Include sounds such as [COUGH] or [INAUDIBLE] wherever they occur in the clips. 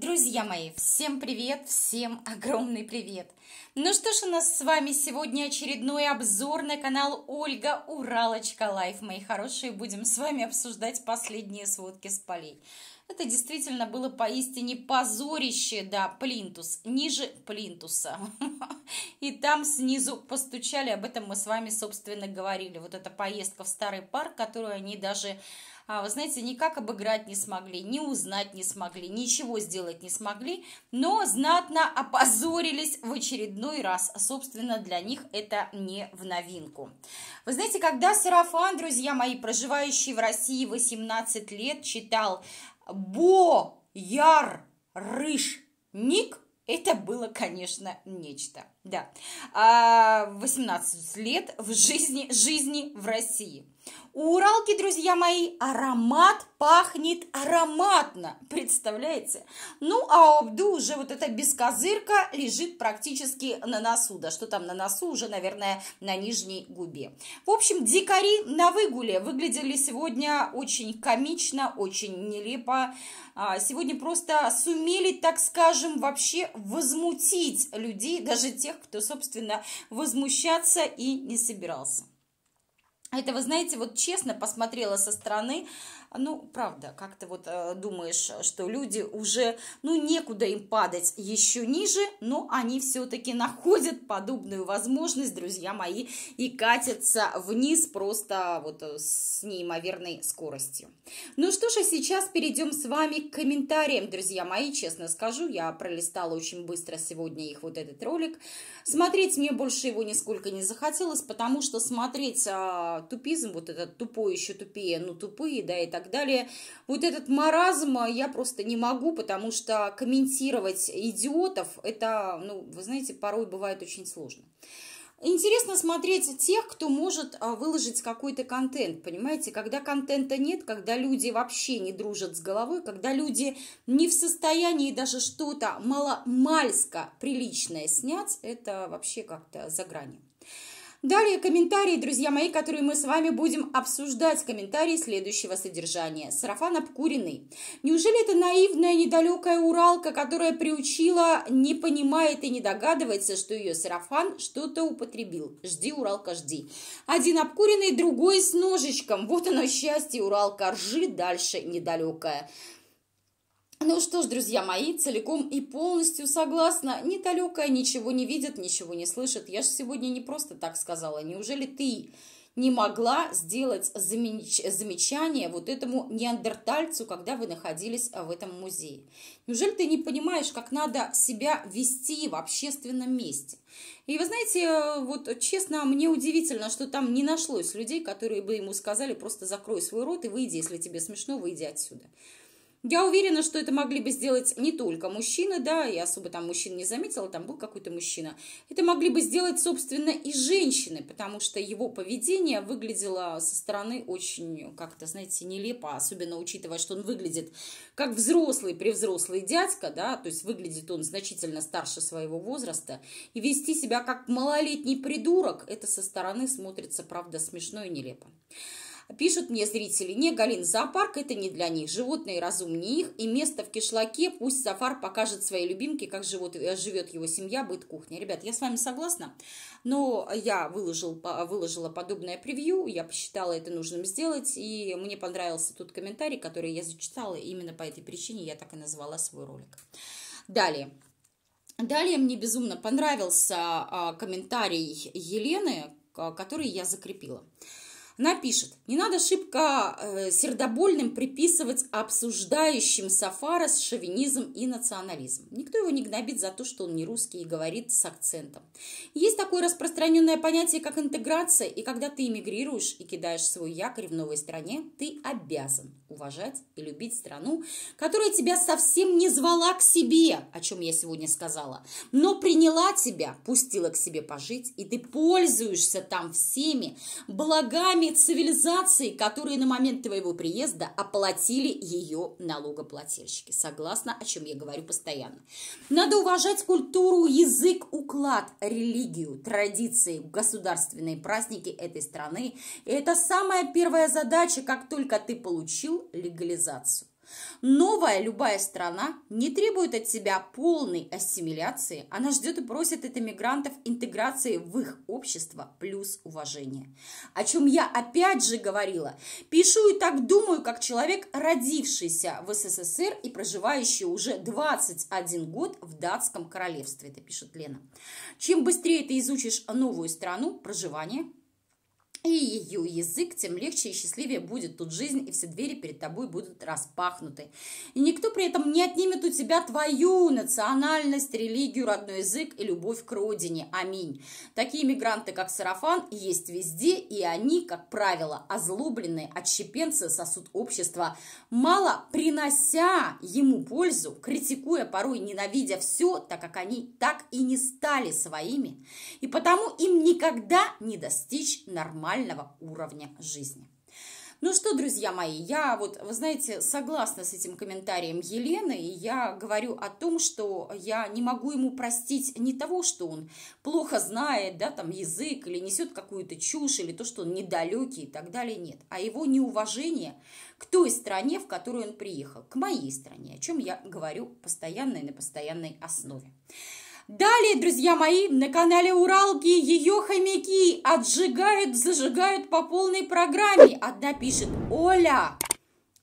Друзья мои, всем привет, всем огромный привет! Ну что ж, у нас с вами сегодня очередной обзор на канал Ольга Уралочка Лайф. Мои хорошие, будем с вами обсуждать последние сводки с полей. Это действительно было поистине позорище, да, плинтус, ниже плинтуса. [LAUGHS] И там снизу постучали, об этом мы с вами, собственно, говорили. Вот эта поездка в старый парк, которую они даже а вы знаете, никак обыграть не смогли, не узнать не смогли, ничего сделать не смогли, но знатно опозорились в очередной раз. Собственно, для них это не в новинку. Вы знаете, когда Сарафан, друзья мои, проживающий в России 18 лет, читал «Бо Яр Рыш Ник», это было, конечно, нечто. Да. 18 а, лет в жизни, жизни в России. Уралки, друзья мои, аромат пахнет ароматно, представляете? Ну, а у Абду уже вот эта бескозырка лежит практически на носу. Да что там на носу, уже, наверное, на нижней губе. В общем, дикари на выгуле выглядели сегодня очень комично, очень нелепо. А, сегодня просто сумели, так скажем, вообще возмутить людей, даже тех, кто, собственно, возмущаться и не собирался. Это, вы знаете, вот честно посмотрела со стороны, ну, правда, как-то вот э, думаешь, что люди уже, ну, некуда им падать еще ниже, но они все-таки находят подобную возможность, друзья мои, и катятся вниз просто вот э, с неимоверной скоростью. Ну что ж, а сейчас перейдем с вами к комментариям, друзья мои, честно скажу, я пролистала очень быстро сегодня их вот этот ролик. Смотреть мне больше его нисколько не захотелось, потому что смотреть а, тупизм, вот этот тупой еще тупее, ну тупые, да, и так так далее. Вот этот маразм я просто не могу, потому что комментировать идиотов, это, ну, вы знаете, порой бывает очень сложно. Интересно смотреть тех, кто может а, выложить какой-то контент, понимаете? Когда контента нет, когда люди вообще не дружат с головой, когда люди не в состоянии даже что-то маломальско приличное снять, это вообще как-то за гранью. Далее комментарии, друзья мои, которые мы с вами будем обсуждать. Комментарии следующего содержания. Сарафан обкуренный. Неужели это наивная недалекая уралка, которая приучила, не понимает и не догадывается, что ее сарафан что-то употребил? Жди, уралка, жди. Один обкуренный, другой с ножичком. Вот оно счастье, уралка, ржи дальше недалекая. Ну что ж, друзья мои, целиком и полностью согласна. Ни ничего не видит, ничего не слышит. Я же сегодня не просто так сказала. Неужели ты не могла сделать замеч... замечание вот этому неандертальцу, когда вы находились в этом музее? Неужели ты не понимаешь, как надо себя вести в общественном месте? И вы знаете, вот честно, мне удивительно, что там не нашлось людей, которые бы ему сказали, просто закрой свой рот и выйди, если тебе смешно, выйди отсюда. Я уверена, что это могли бы сделать не только мужчины, да, я особо там мужчин не заметила, там был какой-то мужчина. Это могли бы сделать, собственно, и женщины, потому что его поведение выглядело со стороны очень как-то, знаете, нелепо, особенно учитывая, что он выглядит как взрослый, превзрослый дядька, да, то есть выглядит он значительно старше своего возраста, и вести себя как малолетний придурок, это со стороны смотрится, правда, смешно и нелепо. Пишут мне зрители, не, Галин, зоопарк это не для них, животные разумнее их, и место в кишлаке пусть Сафар покажет своей любимке, как живет, э, живет его семья, быт кухня. Ребят, я с вами согласна, но я выложил, выложила подобное превью, я посчитала это нужным сделать, и мне понравился тут комментарий, который я зачитала, и именно по этой причине я так и назвала свой ролик. Далее. Далее мне безумно понравился а, комментарий Елены, который я закрепила напишет не надо шибко э, сердобольным приписывать обсуждающим Сафарас шовинизм и национализм. Никто его не гнобит за то, что он не русский и говорит с акцентом. Есть такое распространенное понятие, как интеграция, и когда ты эмигрируешь и кидаешь свой якорь в новой стране, ты обязан уважать и любить страну, которая тебя совсем не звала к себе, о чем я сегодня сказала, но приняла тебя, пустила к себе пожить, и ты пользуешься там всеми благами, тех цивилизаций, которые на момент твоего приезда оплатили ее налогоплательщики. согласно, о чем я говорю постоянно. Надо уважать культуру, язык, уклад, религию, традиции, государственные праздники этой страны. И это самая первая задача, как только ты получил легализацию. Новая любая страна не требует от себя полной ассимиляции, она ждет и просит от иммигрантов интеграции в их общество плюс уважение. О чем я опять же говорила. Пишу и так думаю, как человек, родившийся в СССР и проживающий уже 21 год в датском королевстве, это пишет Лена. Чем быстрее ты изучишь новую страну проживания, и ее язык, тем легче и счастливее будет тут жизнь, и все двери перед тобой будут распахнуты. И никто при этом не отнимет у тебя твою национальность, религию, родной язык и любовь к родине. Аминь. Такие мигранты, как Сарафан, есть везде, и они, как правило, озлобленные отщепенцы сосуд общества, мало принося ему пользу, критикуя, порой ненавидя все, так как они так и не стали своими, и потому им никогда не достичь нормального нормального уровня жизни. Ну что, друзья мои, я вот, вы знаете, согласна с этим комментарием Елены, и я говорю о том, что я не могу ему простить не того, что он плохо знает, да, там, язык, или несет какую-то чушь, или то, что он недалекий и так далее, нет, а его неуважение к той стране, в которую он приехал, к моей стране, о чем я говорю постоянно и на постоянной основе. Далее, друзья мои, на канале Уралки ее хомяки отжигают, зажигают по полной программе. Одна пишет, Оля,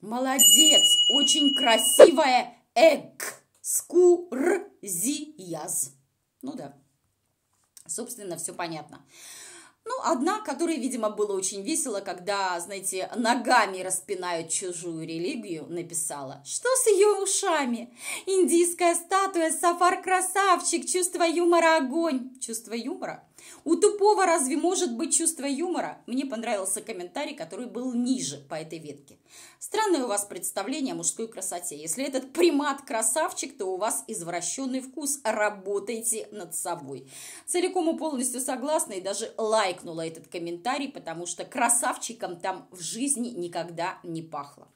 молодец, очень красивая экскурзияз. Ну да, собственно, все понятно. Ну, одна, которой, видимо, было очень весело, когда, знаете, ногами распинают чужую религию, написала. Что с ее ушами? Индийская статуя, сафар красавчик, чувство юмора огонь. Чувство юмора? У тупого разве может быть чувство юмора? Мне понравился комментарий, который был ниже по этой ветке. Странное у вас представление о мужской красоте. Если этот примат красавчик, то у вас извращенный вкус. Работайте над собой. Целиком и полностью согласна и даже лайкнула этот комментарий, потому что красавчиком там в жизни никогда не пахло.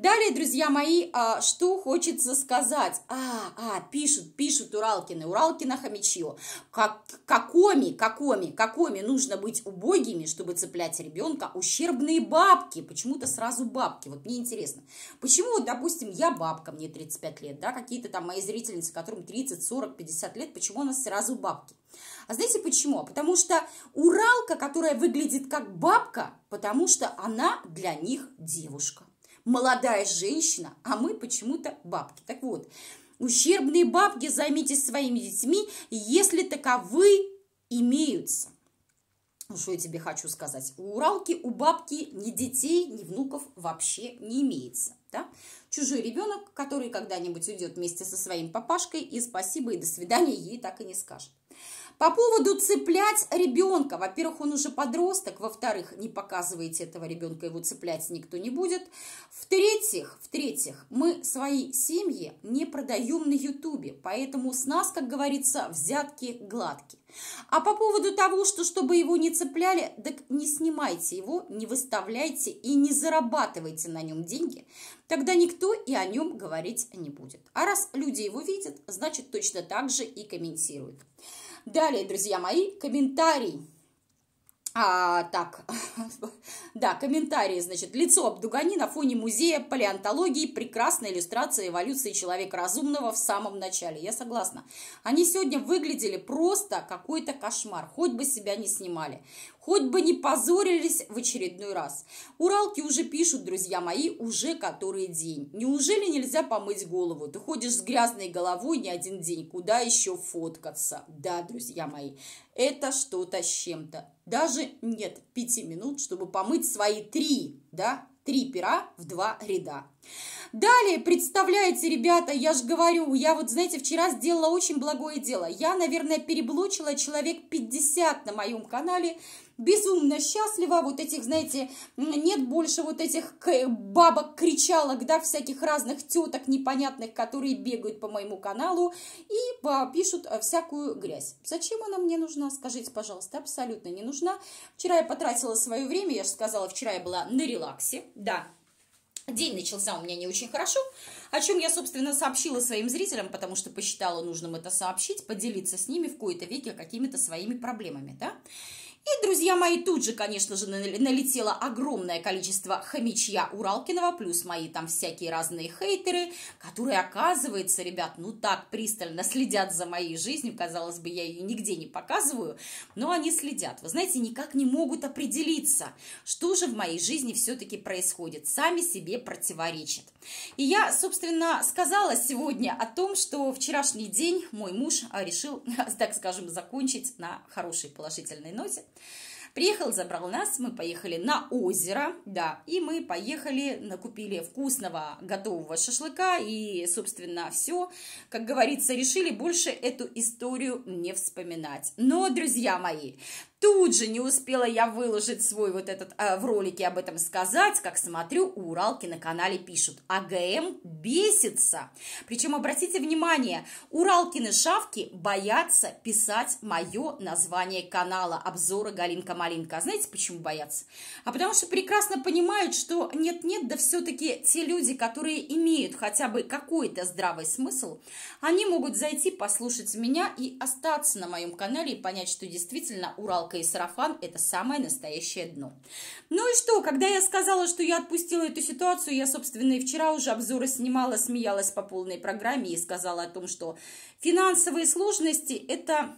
Далее, друзья мои, а, что хочется сказать. А, а, пишут, пишут Уралкины. Уралкина хомячила. Как, какоми, какоми, какоми нужно быть убогими, чтобы цеплять ребенка? Ущербные бабки. Почему-то сразу бабки. Вот мне интересно. Почему, вот, допустим, я бабка, мне 35 лет, да, какие-то там мои зрительницы, которым 30, 40, 50 лет, почему у нас сразу бабки? А знаете почему? А потому что уралка, которая выглядит как бабка, потому что она для них девушка молодая женщина, а мы почему-то бабки. Так вот, ущербные бабки займитесь своими детьми, если таковы имеются. Ну, что я тебе хочу сказать. У Уралки, у бабки ни детей, ни внуков вообще не имеется. Да? Чужой ребенок, который когда-нибудь уйдет вместе со своим папашкой, и спасибо, и до свидания ей так и не скажет. По поводу цеплять ребенка. Во-первых, он уже подросток. Во-вторых, не показывайте этого ребенка, его цеплять никто не будет. В-третьих, в-третьих, мы свои семьи не продаем на Ютубе. Поэтому с нас, как говорится, взятки гладкие. А по поводу того, что чтобы его не цепляли, так не снимайте его, не выставляйте и не зарабатывайте на нем деньги, тогда никто и о нем говорить не будет. А раз люди его видят, значит точно так же и комментируют. Далее, друзья мои, комментарий. А, так, [LAUGHS] да, комментарии, значит, лицо Абдугани на фоне музея палеонтологии, прекрасная иллюстрация эволюции человека разумного в самом начале, я согласна. Они сегодня выглядели просто какой-то кошмар, хоть бы себя не снимали. Хоть бы не позорились в очередной раз. Уралки уже пишут, друзья мои, уже который день. Неужели нельзя помыть голову? Ты ходишь с грязной головой не один день. Куда еще фоткаться? Да, друзья мои, это что-то с чем-то. Даже нет пяти минут, чтобы помыть свои три да, три пера в два ряда. Далее, представляете, ребята, я же говорю, я вот, знаете, вчера сделала очень благое дело. Я, наверное, переблочила человек 50 на моем канале. Безумно счастлива, вот этих, знаете, нет больше вот этих бабок-кричалок, да, всяких разных теток непонятных, которые бегают по моему каналу и пишут э, всякую грязь. Зачем она мне нужна, скажите, пожалуйста, абсолютно не нужна. Вчера я потратила свое время, я же сказала, вчера я была на релаксе, да. День начался у меня не очень хорошо, о чем я, собственно, сообщила своим зрителям, потому что посчитала нужным это сообщить, поделиться с ними в кои-то веке какими-то своими проблемами, да. И, друзья мои, тут же, конечно же, налетело огромное количество хомячья Уралкинова, плюс мои там всякие разные хейтеры, которые, оказывается, ребят, ну так пристально следят за моей жизнью, казалось бы, я ее нигде не показываю, но они следят. Вы знаете, никак не могут определиться, что же в моей жизни все-таки происходит, сами себе противоречат. И я, собственно, сказала сегодня о том, что вчерашний день мой муж а, решил, [LAUGHS] так скажем, закончить на хорошей положительной ноте. Приехал, забрал нас, мы поехали на озеро, да, и мы поехали, накупили вкусного готового шашлыка и, собственно, все, как говорится, решили больше эту историю не вспоминать. Но, друзья мои, Тут же не успела я выложить свой вот этот э, в ролике об этом сказать, как смотрю, у Уралки на канале пишут, АГМ бесится. Причем, обратите внимание, Уралкины шавки боятся писать мое название канала обзора Галинка-Малинка. А знаете, почему боятся? А потому что прекрасно понимают, что нет-нет, да все-таки те люди, которые имеют хотя бы какой-то здравый смысл, они могут зайти послушать меня и остаться на моем канале и понять, что действительно Урал фиалка и сарафан – это самое настоящее дно. Ну и что, когда я сказала, что я отпустила эту ситуацию, я, собственно, и вчера уже обзоры снимала, смеялась по полной программе и сказала о том, что финансовые сложности – это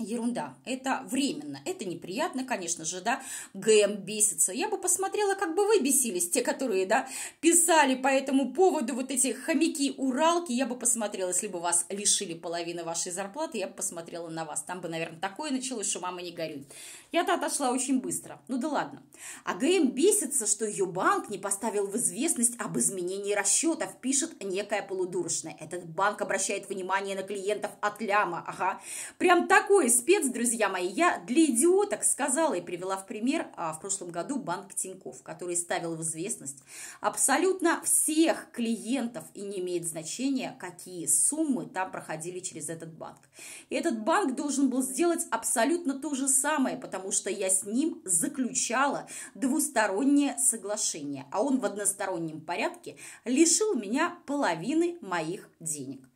ерунда. Это временно, это неприятно, конечно же, да, ГМ бесится. Я бы посмотрела, как бы вы бесились, те, которые, да, писали по этому поводу вот эти хомяки-уралки. Я бы посмотрела, если бы вас лишили половины вашей зарплаты, я бы посмотрела на вас. Там бы, наверное, такое началось, что мама не горюй. Я-то отошла очень быстро. Ну да ладно. А ГМ бесится, что ее банк не поставил в известность об изменении расчетов, пишет некая полудурочная. Этот банк обращает внимание на клиентов от ляма, ага. Прям такой Второй спец, друзья мои, я для идиоток сказала и привела в пример а, в прошлом году банк Тиньков, который ставил в известность абсолютно всех клиентов и не имеет значения, какие суммы там проходили через этот банк. И этот банк должен был сделать абсолютно то же самое, потому что я с ним заключала двустороннее соглашение, а он в одностороннем порядке лишил меня половины моих денег.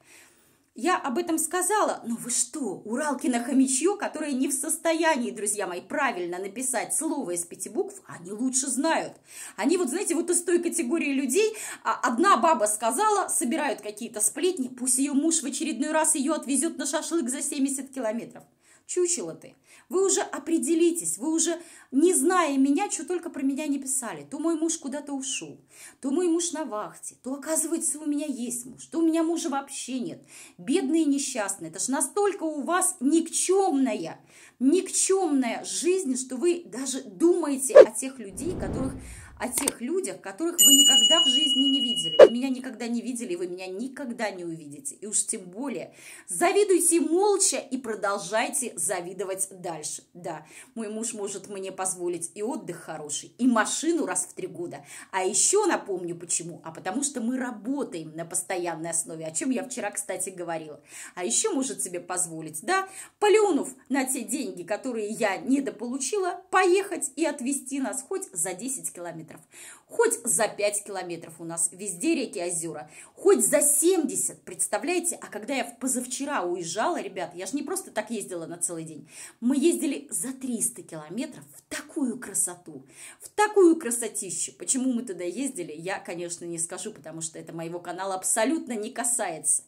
Я об этом сказала, но вы что, Уралкина хомячье, которое не в состоянии, друзья мои, правильно написать слово из пяти букв, они лучше знают. Они вот, знаете, вот из той категории людей, а одна баба сказала, собирают какие-то сплетни, пусть ее муж в очередной раз ее отвезет на шашлык за 70 километров. Чучело ты. Вы уже определитесь, вы уже, не зная меня, что только про меня не писали. То мой муж куда-то ушел, то мой муж на вахте, то оказывается у меня есть муж, то у меня мужа вообще нет. Бедные и несчастные. Это ж настолько у вас никчемная, никчемная жизнь, что вы даже думаете о тех людей, которых о тех людях, которых вы никогда в жизни не видели. Вы меня никогда не видели, и вы меня никогда не увидите. И уж тем более завидуйте молча и продолжайте завидовать дальше. Да, мой муж может мне позволить и отдых хороший, и машину раз в три года. А еще напомню почему. А потому что мы работаем на постоянной основе, о чем я вчера, кстати, говорила. А еще может себе позволить, да, полюнув на те деньги, которые я недополучила, поехать и отвезти нас хоть за 10 километров километров. Хоть за 5 километров у нас везде реки, озера. Хоть за 70, представляете? А когда я позавчера уезжала, ребят, я же не просто так ездила на целый день. Мы ездили за 300 километров в такую красоту, в такую красотищу. Почему мы туда ездили, я, конечно, не скажу, потому что это моего канала абсолютно не касается.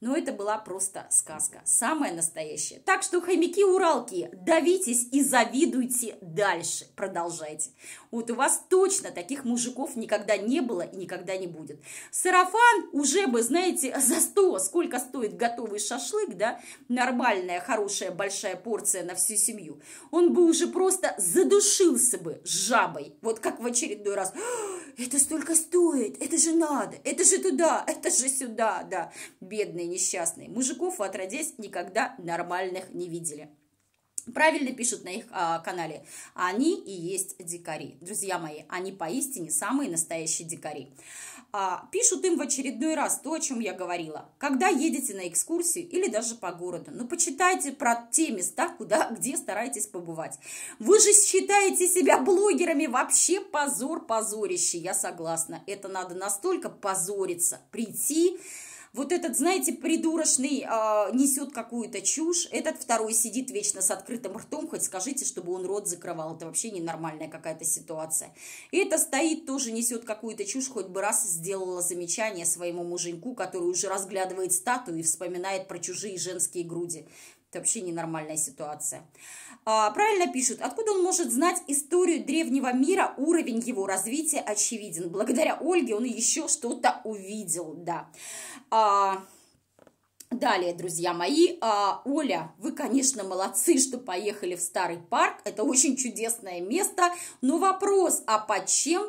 Но это была просто сказка, самая настоящая. Так что, хомяки-уралки, давитесь и завидуйте дальше, продолжайте. Вот у вас точно таких мужиков никогда не было и никогда не будет. Сарафан уже бы, знаете, [LAUGHS] за 100, сколько стоит готовый шашлык, да, нормальная, хорошая, большая порция на всю семью, он бы уже просто задушился бы жабой, вот как в очередной раз. Это столько стоит, это же надо, это же туда, это же сюда, да, бедный несчастные. Мужиков, отродясь, никогда нормальных не видели. Правильно пишут на их а, канале. Они и есть дикари. Друзья мои, они поистине самые настоящие дикари. А, пишут им в очередной раз то, о чем я говорила. Когда едете на экскурсию или даже по городу, ну почитайте про те места, куда, где стараетесь побывать. Вы же считаете себя блогерами вообще позор позорище, я согласна. Это надо настолько позориться, прийти вот этот, знаете, придурочный э, а, несет какую-то чушь, этот второй сидит вечно с открытым ртом, хоть скажите, чтобы он рот закрывал, это вообще ненормальная какая-то ситуация. И это стоит, тоже несет какую-то чушь, хоть бы раз сделала замечание своему муженьку, который уже разглядывает статую и вспоминает про чужие женские груди. Это вообще ненормальная ситуация. А, правильно пишут, откуда он может знать историю древнего мира, уровень его развития очевиден. Благодаря Ольге он еще что-то увидел, да. А, далее, друзья мои. А, Оля, вы, конечно, молодцы, что поехали в старый парк. Это очень чудесное место. Но вопрос, а по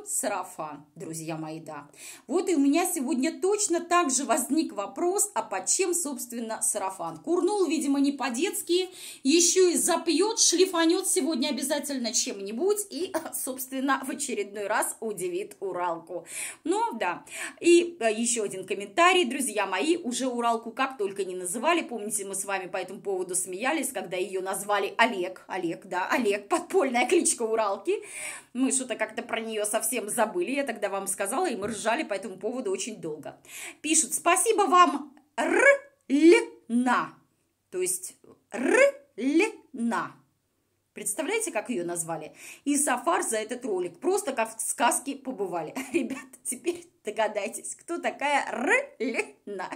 сарафан, друзья мои, да? Вот и у меня сегодня точно так же возник вопрос, а по собственно, сарафан? Курнул, видимо, не по-детски, еще и запьет, шлифанет сегодня обязательно чем-нибудь и, [LAUGHS] собственно, в очередной раз удивит Уралку. Ну, да. И э, еще один комментарий, друзья мои, уже Уралку как только только не называли. Помните, мы с вами по этому поводу смеялись, когда ее назвали Олег. Олег, да, Олег, подпольная кличка Уралки. Мы что-то как-то про нее совсем забыли, я тогда вам сказала, и мы ржали по этому поводу очень долго. Пишут, спасибо вам, Рлена, То есть Рлена. Представляете, как ее назвали? И Сафар за этот ролик. Просто как в сказке побывали. [LAUGHS] Ребята, теперь Догадайтесь, кто такая Рлина.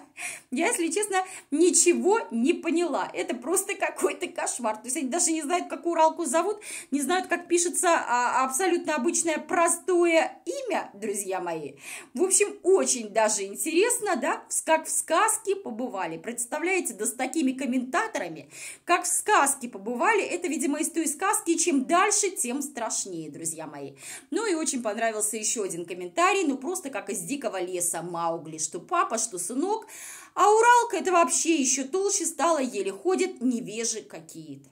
Я, если честно, ничего не поняла. Это просто какой-то кошмар. То есть они даже не знают, как Уралку зовут, не знают, как пишется а, абсолютно обычное простое имя, друзья мои. В общем, очень даже интересно, да, как в сказке побывали. Представляете, да с такими комментаторами, как в сказке побывали. Это, видимо, из той сказки, чем дальше, тем страшнее, друзья мои. Ну и очень понравился еще один комментарий, ну просто как из дикого леса Маугли, что папа, что сынок, а Уралка это вообще еще толще стала, еле ходит, невежи какие-то.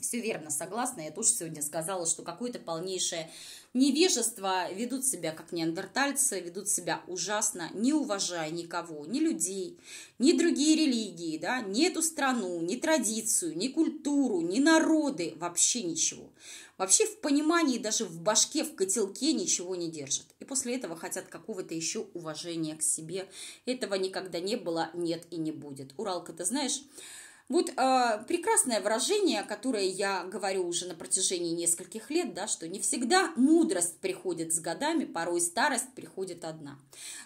Все верно, согласна. Я тоже сегодня сказала, что какое-то полнейшее невежество ведут себя как неандертальцы, ведут себя ужасно, не уважая никого, ни людей, ни другие религии, да, ни эту страну, ни традицию, ни культуру, ни народы, вообще ничего. Вообще в понимании, даже в башке, в котелке ничего не держат. И после этого хотят какого-то еще уважения к себе. Этого никогда не было, нет и не будет. Уралка, ты знаешь, вот э, прекрасное выражение, которое я говорю уже на протяжении нескольких лет, да, что не всегда мудрость приходит с годами, порой старость приходит одна.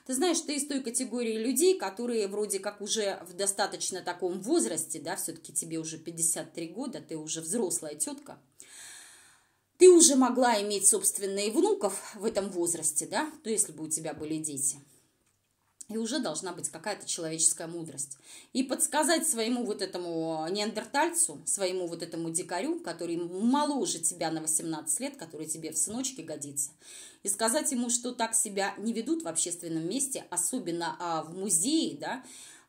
Ты знаешь, ты из той категории людей, которые вроде как уже в достаточно таком возрасте, да, все-таки тебе уже 53 года, ты уже взрослая тетка, ты уже могла иметь собственные внуков в этом возрасте, да, то если бы у тебя были дети – и уже должна быть какая-то человеческая мудрость. И подсказать своему вот этому неандертальцу, своему вот этому дикарю, который моложе тебя на 18 лет, который тебе в сыночке годится, и сказать ему, что так себя не ведут в общественном месте, особенно а, в музее, да,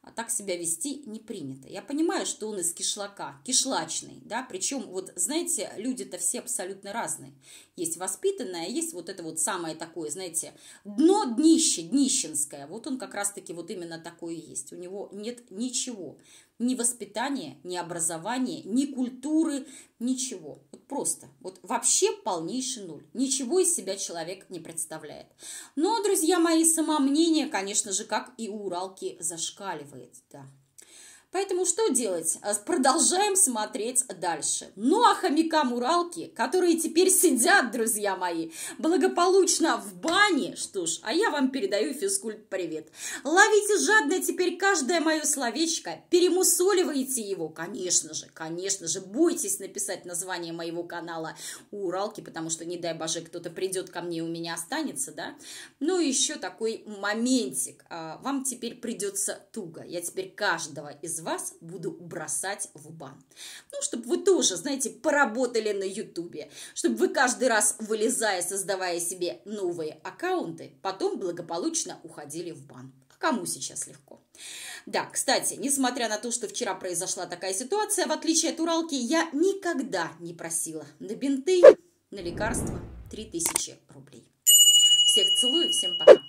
а так себя вести не принято. Я понимаю, что он из кишлака, кишлачный, да, причем, вот, знаете, люди-то все абсолютно разные. Есть воспитанное, есть вот это вот самое такое, знаете, дно днище, днищенское, вот он как раз-таки вот именно такое есть, у него нет ничего, ни воспитания, ни образования, ни культуры, ничего просто. Вот вообще полнейший ноль Ничего из себя человек не представляет. Но, друзья мои, самомнение, конечно же, как и у Уралки, зашкаливает. Да. Поэтому что делать? Э, продолжаем смотреть дальше. Ну а хомякам Уралки, которые теперь сидят, друзья мои, благополучно в бане, что ж, а я вам передаю физкульт-привет. Ловите жадно теперь каждое мое словечко, перемусоливайте его, конечно же, конечно же, бойтесь написать название моего канала у Уралки, потому что, не дай боже, кто-то придет ко мне и у меня останется, да? Ну еще такой моментик, а, вам теперь придется туго, я теперь каждого из вас буду бросать в бан. Ну, чтобы вы тоже, знаете, поработали на Ютубе, чтобы вы каждый раз, вылезая, создавая себе новые аккаунты, потом благополучно уходили в бан. А кому сейчас легко? Да, кстати, несмотря на то, что вчера произошла такая ситуация, в отличие от Уралки, я никогда не просила на бинты, на лекарства 3000 рублей. Всех целую, всем пока.